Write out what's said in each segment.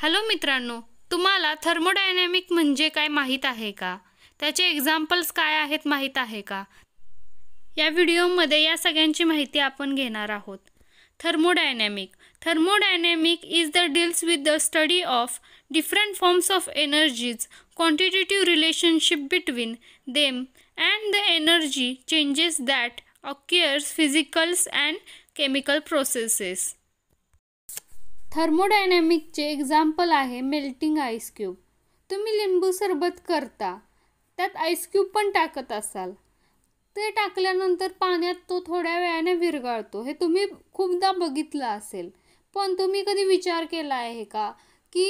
hello मित्रांनो तुम्हाला thermodynamic म्हणजे काय माहीत आहे का त्याचे एक्झाम्पल्स काय आहेत माहीत आहे का या व्हिडिओमध्ये या सगळ्यांची माहिती आपण घेणार आहोत thermodynamic thermodynamic is the deals with the study of different forms of energies quantitative relationship between them and the energy changes that occurs physicals and chemical processes थर्मोडायनॅमिकचे एक्झाम्पल आहे मेल्टिंग आईस्क्यूब तुम्ही लिंबू सरबत करता त्यात आईस्क्यूब पण टाकत असाल ते टाकल्यानंतर पाण्यात तो थोड्या वेळाने विरघळतो हे तुम्ही खूपदा बघितलं असेल पण तुम्ही कधी विचार केला आहे का की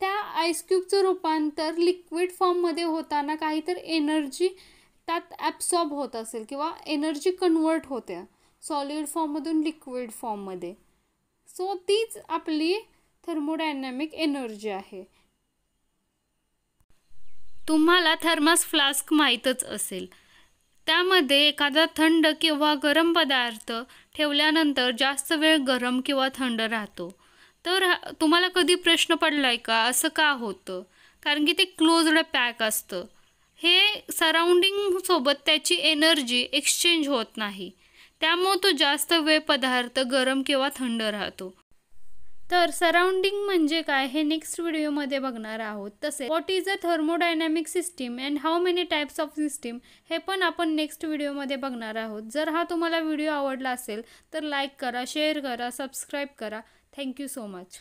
त्या आईसक्यूबचं रूपांतर लिक्विड फॉर्ममध्ये होताना काहीतर एनर्जी त्यात ॲब्सॉर्ब होत असेल किंवा एनर्जी कन्वर्ट होत्या सॉलिड फॉर्ममधून लिक्विड फॉर्ममध्ये सो तीच आपली थर्मोडायनॅमिक एनर्जी आहे तुम्हाला थर्मास फ्लास्क माहीतच असेल त्यामध्ये एखादा थंड किंवा गरम पदार्थ ठेवल्यानंतर जास्त वेळ गरम किंवा थंड राहतो तर तुम्हाला कधी प्रश्न पडला आहे का असं का होतं कारण की ते क्लोज्ड पॅक असतं हे सराउंडिंगसोबत त्याची एनर्जी एक्सचेंज होत नाही त्यामुळे तो जास्त वेळ पदार्थ गरम किंवा थंड राहतो तर सराउंडिंग म्हणजे काय हे नेक्स्ट व्हिडिओमध्ये बघणार आहोत तसे what is a thermodynamic system and how many types of system हे पण आपण नेक्स्ट व्हिडिओमध्ये बघणार आहोत जर हा तुम्हाला व्हिडिओ आवडला असेल तर लाईक करा शेअर करा सबस्क्राईब करा थँक्यू सो मच